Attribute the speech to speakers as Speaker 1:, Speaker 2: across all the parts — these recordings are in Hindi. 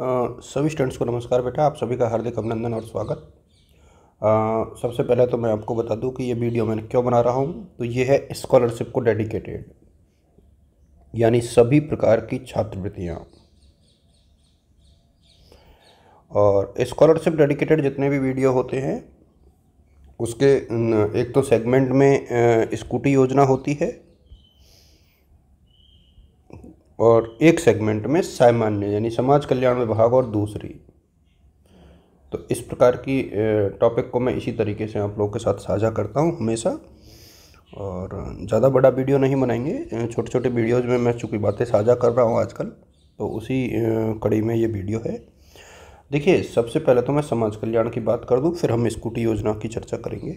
Speaker 1: सभी स्टूडेंट्स को नमस्कार बेटा आप सभी का हार्दिक अभिनंदन और स्वागत सबसे पहले तो मैं आपको बता दूं कि ये वीडियो मैंने क्यों बना रहा हूं तो ये है स्कॉलरशिप को डेडिकेटेड यानी सभी प्रकार की छात्रवृत्तियां और स्कॉलरशिप डेडिकेटेड जितने भी वीडियो होते हैं उसके एक तो सेगमेंट में स्कूटी योजना होती है और एक सेगमेंट में सामान्य यानी समाज कल्याण विभाग और दूसरी तो इस प्रकार की टॉपिक को मैं इसी तरीके से आप लोगों के साथ साझा करता हूँ हमेशा और ज़्यादा बड़ा वीडियो नहीं बनाएंगे छोटे छोटे वीडियोज़ में मैं चूँकि बातें साझा कर रहा हूँ आजकल तो उसी कड़ी में ये वीडियो है देखिए सबसे पहले तो मैं समाज कल्याण की बात कर दूँ फिर हम स्कूटी योजना की चर्चा करेंगे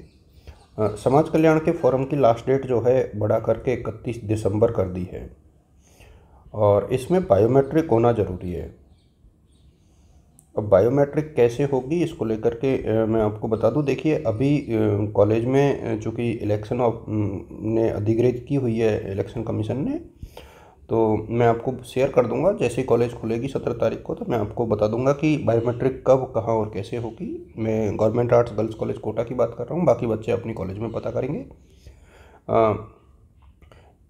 Speaker 1: समाज कल्याण के फोरम की लास्ट डेट जो है बढ़ा करके इकतीस दिसंबर कर दी है और इसमें बायोमेट्रिक होना ज़रूरी है अब बायोमेट्रिक कैसे होगी इसको लेकर के मैं आपको बता दूं देखिए अभी कॉलेज में चूँकि इलेक्शन ने अधिग्रहित की हुई है इलेक्शन कमीशन ने तो मैं आपको शेयर कर दूंगा जैसे कॉलेज खुलेगी सत्रह तारीख को तो मैं आपको बता दूंगा कि बायोमेट्रिक कब कहाँ और कैसे होगी मैं government arts girls college Kota की बात कर रहा हूँ बाकी बच्चे अपनी कॉलेज में पता करेंगे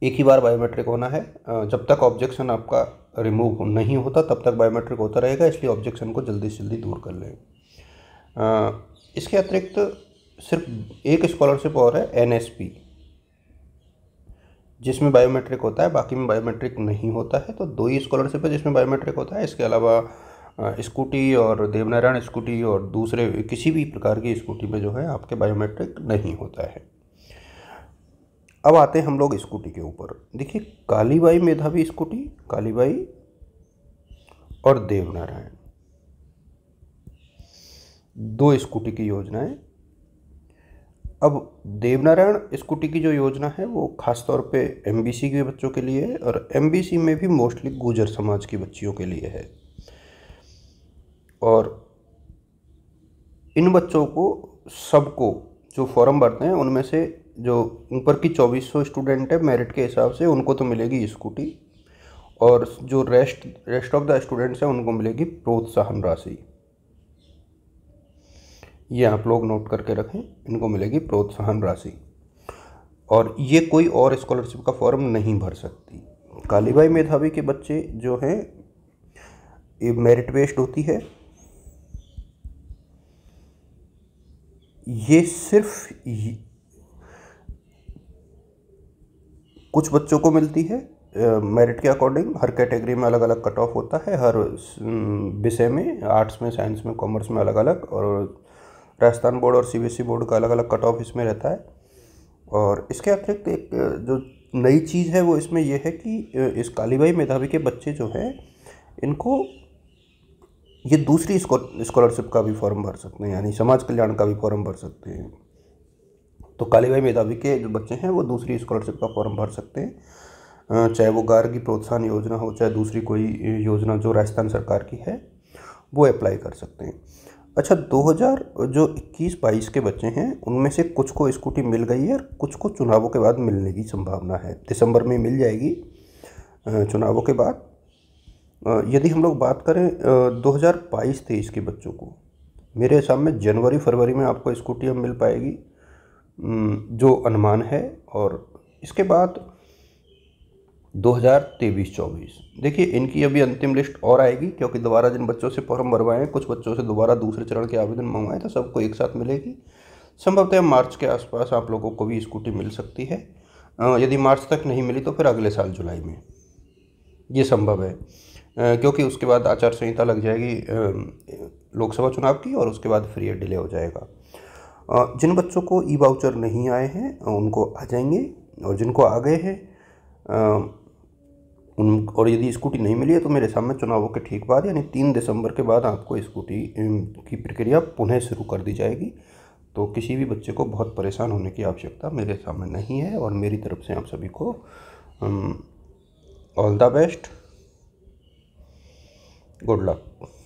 Speaker 1: एक ही बार बायोमेट्रिक होना है जब तक ऑब्जेक्शन आपका रिमूव नहीं होता तब तक बायोमेट्रिक होता रहेगा इसलिए ऑब्जेक्शन को जल्दी से जल्दी दूर कर लें इसके अतिरिक्त सिर्फ एक स्कॉलरशिप और है एन जिसमें बायोमेट्रिक होता है बाकी में बायोमेट्रिक नहीं होता है तो दो ही स्कॉलरशिप है जिसमें बायोमेट्रिक होता है इसके अलावा स्कूटी और देवनारायण स्कूटी और दूसरे किसी भी प्रकार की स्कूटी में जो है आपके बायोमेट्रिक नहीं होता है अब आते हैं हम लोग स्कूटी के ऊपर देखिए कालीबाई मेधावी स्कूटी कालीबाई और देवनारायण दो स्कूटी की योजनाएं अब देवनारायण स्कूटी की जो योजना है वो खासतौर पे एमबीसी के बच्चों के लिए है और एमबीसी में भी मोस्टली गुजर समाज की बच्चियों के लिए है और इन बच्चों को सबको जो फॉर्म भरते हैं उनमें से जो ऊपर की 2400 स्टूडेंट है मेरिट के हिसाब से उनको तो मिलेगी स्कूटी और जो rest rest of the students हैं उनको मिलेगी प्रोत्साहन राशि ये आप लोग नोट करके रखें इनको मिलेगी प्रोत्साहन राशि और ये कोई और स्कॉलरशिप का फॉर्म नहीं भर सकती कालीबाई मेधावी के बच्चे जो हैं ये मेरिट बेस्ड होती है ये सिर्फ कुछ बच्चों को मिलती है मेरिट के अकॉर्डिंग हर कैटेगरी में अलग अलग कट ऑफ होता है हर विषय में आर्ट्स में साइंस में कॉमर्स में अलग अलग और राजस्थान बोर्ड और सीबीएसई बोर्ड e का अलग अलग कट ऑफ इसमें रहता है और इसके अतिरिक्त एक जो नई चीज़ है वो इसमें यह है कि इस कालीबाई मेधावी के बच्चे जो हैं इनको ये दूसरी स्कॉलरशिप का भी फॉर्म भर सकते हैं यानी समाज कल्याण का भी फॉर्म भर सकते हैं तो कालीबाई मेधावी के जो बच्चे हैं वो दूसरी स्कॉलरशिप का फॉर्म भर सकते हैं चाहे वो गार्गी प्रोत्साहन योजना हो चाहे दूसरी कोई योजना जो राजस्थान सरकार की है वो अप्लाई कर सकते हैं अच्छा 2000 जो 21 बाईस के बच्चे हैं उनमें से कुछ को स्कूटी मिल गई है और कुछ को चुनावों के बाद मिलने की संभावना है दिसंबर में मिल जाएगी चुनावों के बाद यदि हम लोग बात करें 2022 हज़ार के बच्चों को मेरे हिसाब में जनवरी फरवरी में आपको स्कूटी अब मिल पाएगी जो अनुमान है और इसके बाद 2023-24 देखिए इनकी अभी अंतिम लिस्ट और आएगी क्योंकि दोबारा जिन बच्चों से फॉर्म भरवाए हैं कुछ बच्चों से दोबारा दूसरे चरण के आवेदन मंगवाएं तो सबको एक साथ मिलेगी संभवतः मार्च के आसपास आप लोगों को भी स्कूटी मिल सकती है यदि मार्च तक नहीं मिली तो फिर अगले साल जुलाई में ये संभव है क्योंकि उसके बाद आचार संहिता लग जाएगी लोकसभा चुनाव की और उसके बाद फिर ये डिले हो जाएगा जिन बच्चों को ई वाउचर नहीं आए हैं उनको आ जाएंगे और जिनको आ गए हैं उन और यदि स्कूटी नहीं मिली है तो मेरे सामने चुनावों के ठीक बाद यानी तीन दिसंबर के बाद आपको स्कूटी की प्रक्रिया पुनः शुरू कर दी जाएगी तो किसी भी बच्चे को बहुत परेशान होने की आवश्यकता मेरे सामने नहीं है और मेरी तरफ से आप सभी को all the best good luck